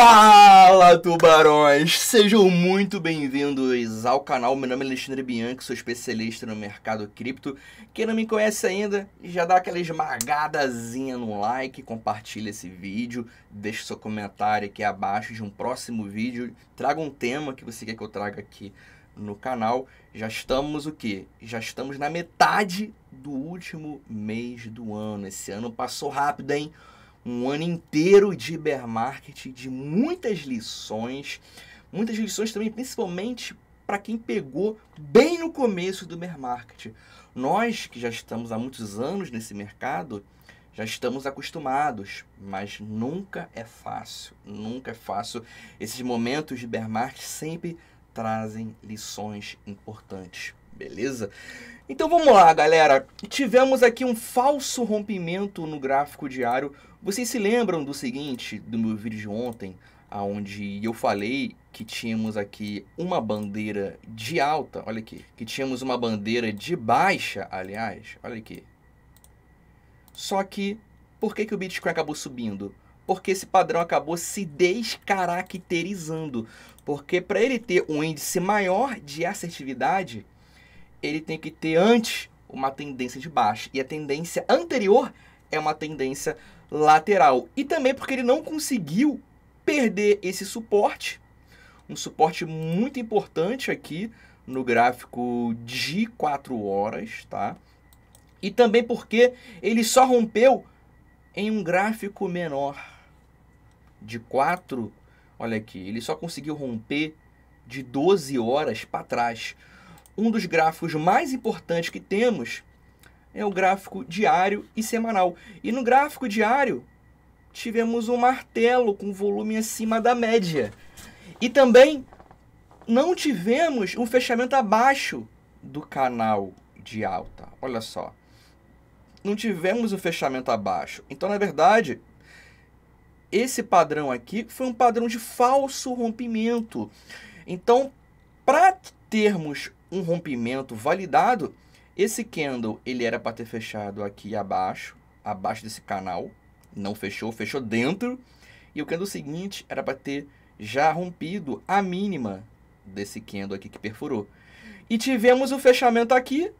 Fala, tubarões! Sejam muito bem-vindos ao canal. Meu nome é Alexandre Bianchi, sou especialista no mercado cripto. Quem não me conhece ainda, já dá aquela esmagadazinha no like, compartilha esse vídeo, deixa seu comentário aqui abaixo de um próximo vídeo, traga um tema que você quer que eu traga aqui no canal. Já estamos o quê? Já estamos na metade do último mês do ano. Esse ano passou rápido, hein? um ano inteiro de hipermarketing, de muitas lições, muitas lições também, principalmente para quem pegou bem no começo do hipermarketing. Nós que já estamos há muitos anos nesse mercado, já estamos acostumados, mas nunca é fácil, nunca é fácil. Esses momentos de hipermarketing sempre trazem lições importantes beleza? Então vamos lá, galera. Tivemos aqui um falso rompimento no gráfico diário vocês se lembram do seguinte, do meu vídeo de ontem, aonde eu falei que tínhamos aqui uma bandeira de alta, olha aqui, que tínhamos uma bandeira de baixa, aliás, olha aqui. Só que, por que, que o Bitcoin acabou subindo? Porque esse padrão acabou se descaracterizando. Porque para ele ter um índice maior de assertividade, ele tem que ter antes uma tendência de baixa. E a tendência anterior é uma tendência lateral. E também porque ele não conseguiu perder esse suporte, um suporte muito importante aqui no gráfico de 4 horas, tá? E também porque ele só rompeu em um gráfico menor de 4, olha aqui, ele só conseguiu romper de 12 horas para trás. Um dos gráficos mais importantes que temos é o gráfico diário e semanal. E no gráfico diário, tivemos um martelo com volume acima da média. E também não tivemos um fechamento abaixo do canal de alta. Olha só. Não tivemos um fechamento abaixo. Então, na verdade, esse padrão aqui foi um padrão de falso rompimento. Então, para termos um rompimento validado, esse candle, ele era para ter fechado aqui abaixo, abaixo desse canal. Não fechou, fechou dentro. E o candle seguinte era para ter já rompido a mínima desse candle aqui que perfurou. E tivemos o fechamento aqui,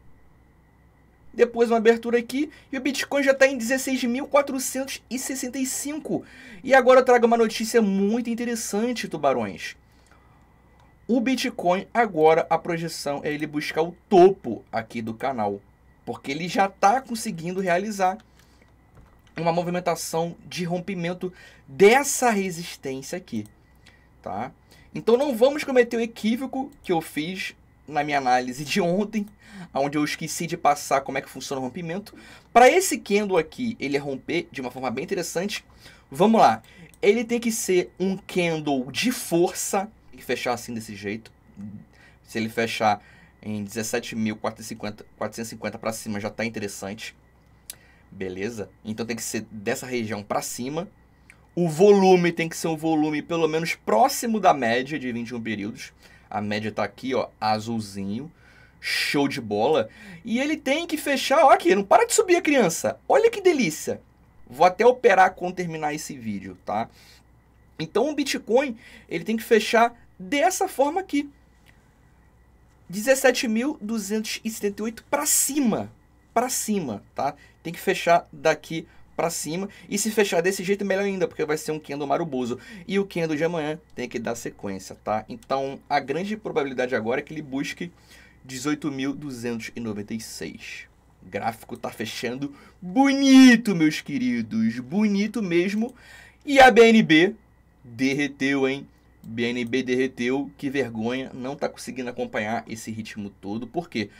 depois uma abertura aqui, e o Bitcoin já está em 16.465. E agora eu trago uma notícia muito interessante, tubarões. O Bitcoin, agora, a projeção é ele buscar o topo aqui do canal, porque ele já está conseguindo realizar uma movimentação de rompimento dessa resistência aqui, tá? Então não vamos cometer o equívoco que eu fiz na minha análise de ontem, onde eu esqueci de passar como é que funciona o rompimento. Para esse candle aqui, ele é romper de uma forma bem interessante. Vamos lá. Ele tem que ser um candle de força, que fechar assim desse jeito. Se ele fechar em 17.450 para cima já está interessante. Beleza? Então tem que ser dessa região para cima. O volume tem que ser um volume pelo menos próximo da média de 21 períodos. A média está aqui, ó, azulzinho. Show de bola. E ele tem que fechar, ó aqui, não para de subir a criança. Olha que delícia. Vou até operar quando terminar esse vídeo, tá? Então o Bitcoin, ele tem que fechar dessa forma aqui. 17.278 para cima, para cima, tá? Tem que fechar daqui para cima. E se fechar desse jeito, melhor ainda, porque vai ser um Kendo Maruboso. E o Kendo de amanhã tem que dar sequência, tá? Então, a grande probabilidade agora é que ele busque 18.296. Gráfico tá fechando bonito, meus queridos. Bonito mesmo. E a BNB derreteu, hein? BNB derreteu, que vergonha, não está conseguindo acompanhar esse ritmo todo. Por quê?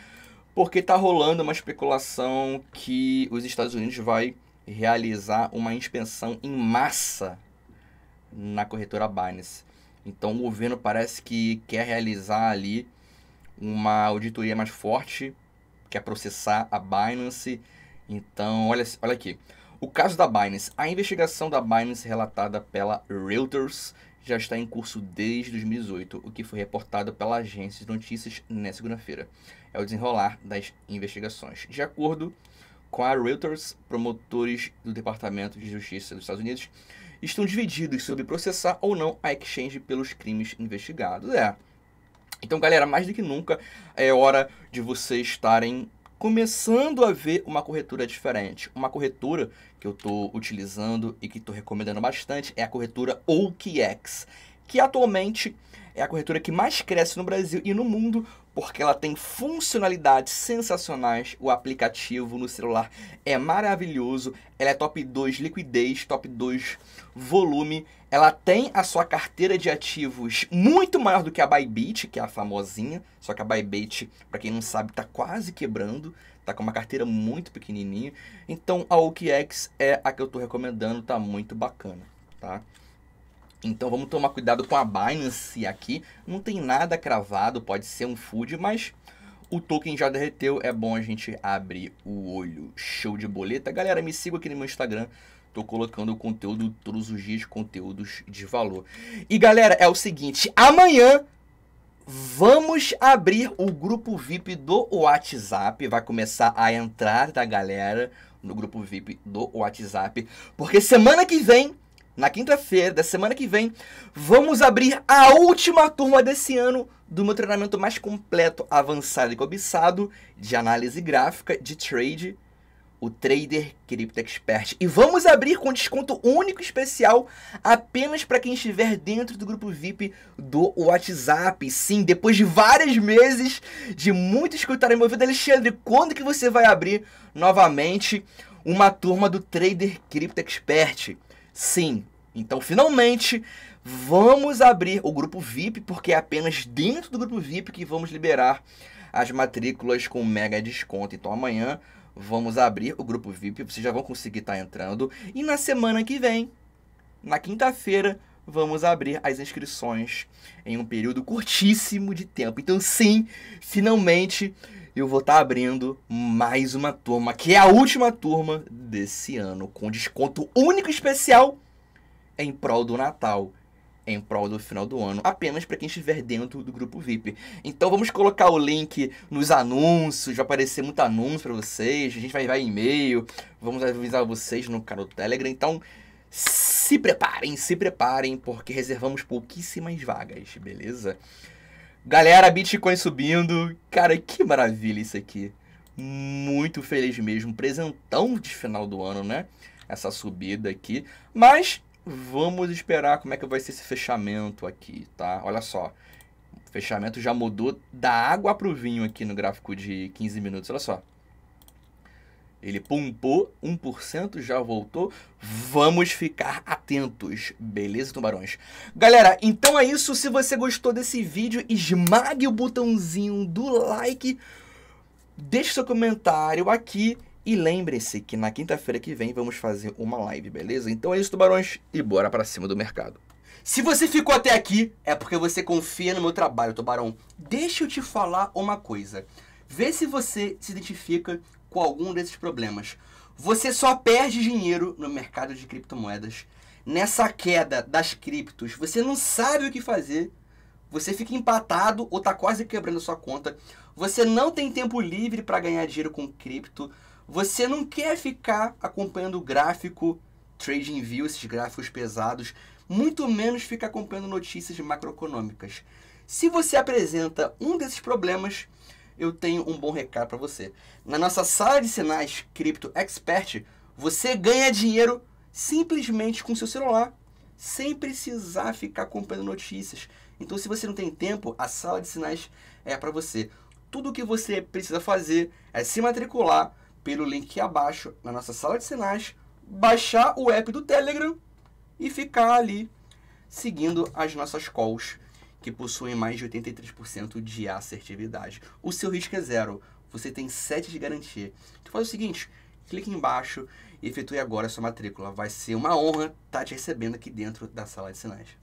Porque está rolando uma especulação que os Estados Unidos vai realizar uma inspeção em massa na corretora Binance. Então o governo parece que quer realizar ali uma auditoria mais forte, quer é processar a Binance. Então, olha, olha aqui. O caso da Binance. A investigação da Binance relatada pela Reuters já está em curso desde 2018, o que foi reportado pela agência de notícias na segunda-feira. É o desenrolar das investigações. De acordo com a Reuters, promotores do Departamento de Justiça dos Estados Unidos estão divididos sobre processar ou não a Exchange pelos crimes investigados. É. Então, galera, mais do que nunca é hora de vocês estarem começando a ver uma corretora diferente. Uma corretora que eu estou utilizando e que estou recomendando bastante é a corretora OKX que atualmente é a corretora que mais cresce no Brasil e no mundo porque ela tem funcionalidades sensacionais. O aplicativo no celular é maravilhoso. Ela é top 2 liquidez, top 2 volume. Ela tem a sua carteira de ativos muito maior do que a Bybit, que é a famosinha. Só que a Bybit, para quem não sabe, está quase quebrando. Tá com uma carteira muito pequenininha. Então a OKX é a que eu estou recomendando, tá muito bacana, tá? Então vamos tomar cuidado com a Binance aqui. Não tem nada cravado, pode ser um food, mas o token já derreteu. É bom a gente abrir o olho. Show de boleta. Galera, me siga aqui no meu Instagram. Tô colocando conteúdo todos os dias, conteúdos de valor. E galera, é o seguinte, amanhã vamos abrir o grupo VIP do WhatsApp. Vai começar a entrar da tá, galera no grupo VIP do WhatsApp, porque semana que vem na quinta-feira da semana que vem, vamos abrir a última turma desse ano do meu treinamento mais completo, avançado e cobiçado de análise gráfica de trade, o Trader Crypto Expert. E vamos abrir com desconto único especial apenas para quem estiver dentro do grupo VIP do WhatsApp. Sim, depois de vários meses de muito escutar meu ouvido, Alexandre, quando que você vai abrir novamente uma turma do Trader Crypto Expert? Sim. Então, finalmente, vamos abrir o grupo VIP, porque é apenas dentro do grupo VIP que vamos liberar as matrículas com mega desconto. Então, amanhã vamos abrir o grupo VIP, vocês já vão conseguir estar tá entrando. E na semana que vem, na quinta-feira, vamos abrir as inscrições em um período curtíssimo de tempo. Então, sim, finalmente eu vou estar tá abrindo mais uma turma, que é a última turma desse ano, com desconto único especial em prol do Natal, em prol do final do ano, apenas para quem estiver dentro do grupo VIP. Então vamos colocar o link nos anúncios, vai aparecer muito anúncio para vocês, a gente vai enviar e-mail, vamos avisar vocês no canal do Telegram, então se preparem, se preparem, porque reservamos pouquíssimas vagas, beleza? Galera, Bitcoin subindo. Cara, que maravilha isso aqui. Muito feliz mesmo. Presentão de final do ano, né? Essa subida aqui. Mas vamos esperar como é que vai ser esse fechamento aqui, tá? Olha só. O fechamento já mudou da água pro vinho aqui no gráfico de 15 minutos. Olha só. Ele pumpou 1%, já voltou. Vamos ficar atentos, beleza, tubarões? Galera, então é isso. Se você gostou desse vídeo, esmague o botãozinho do like, deixe seu comentário aqui e lembre-se que na quinta-feira que vem vamos fazer uma live, beleza? Então é isso, tubarões, e bora para cima do mercado. Se você ficou até aqui, é porque você confia no meu trabalho, tubarão. Deixa eu te falar uma coisa. Vê se você se identifica com algum desses problemas. Você só perde dinheiro no mercado de criptomoedas. Nessa queda das criptos, você não sabe o que fazer. Você fica empatado ou está quase quebrando sua conta. Você não tem tempo livre para ganhar dinheiro com cripto. Você não quer ficar acompanhando o gráfico trading view, esses gráficos pesados, muito menos ficar acompanhando notícias macroeconômicas. Se você apresenta um desses problemas, eu tenho um bom recado para você. Na nossa sala de sinais Cripto Expert, você ganha dinheiro simplesmente com seu celular, sem precisar ficar acompanhando notícias. Então, se você não tem tempo, a sala de sinais é para você. Tudo o que você precisa fazer é se matricular pelo link aqui abaixo na nossa sala de sinais, baixar o app do Telegram e ficar ali seguindo as nossas calls que possuem mais de 83% de assertividade. O seu risco é zero. Você tem 7 de garantia. Então faz o seguinte, clique embaixo e efetue agora a sua matrícula. Vai ser uma honra estar tá te recebendo aqui dentro da sala de sinais.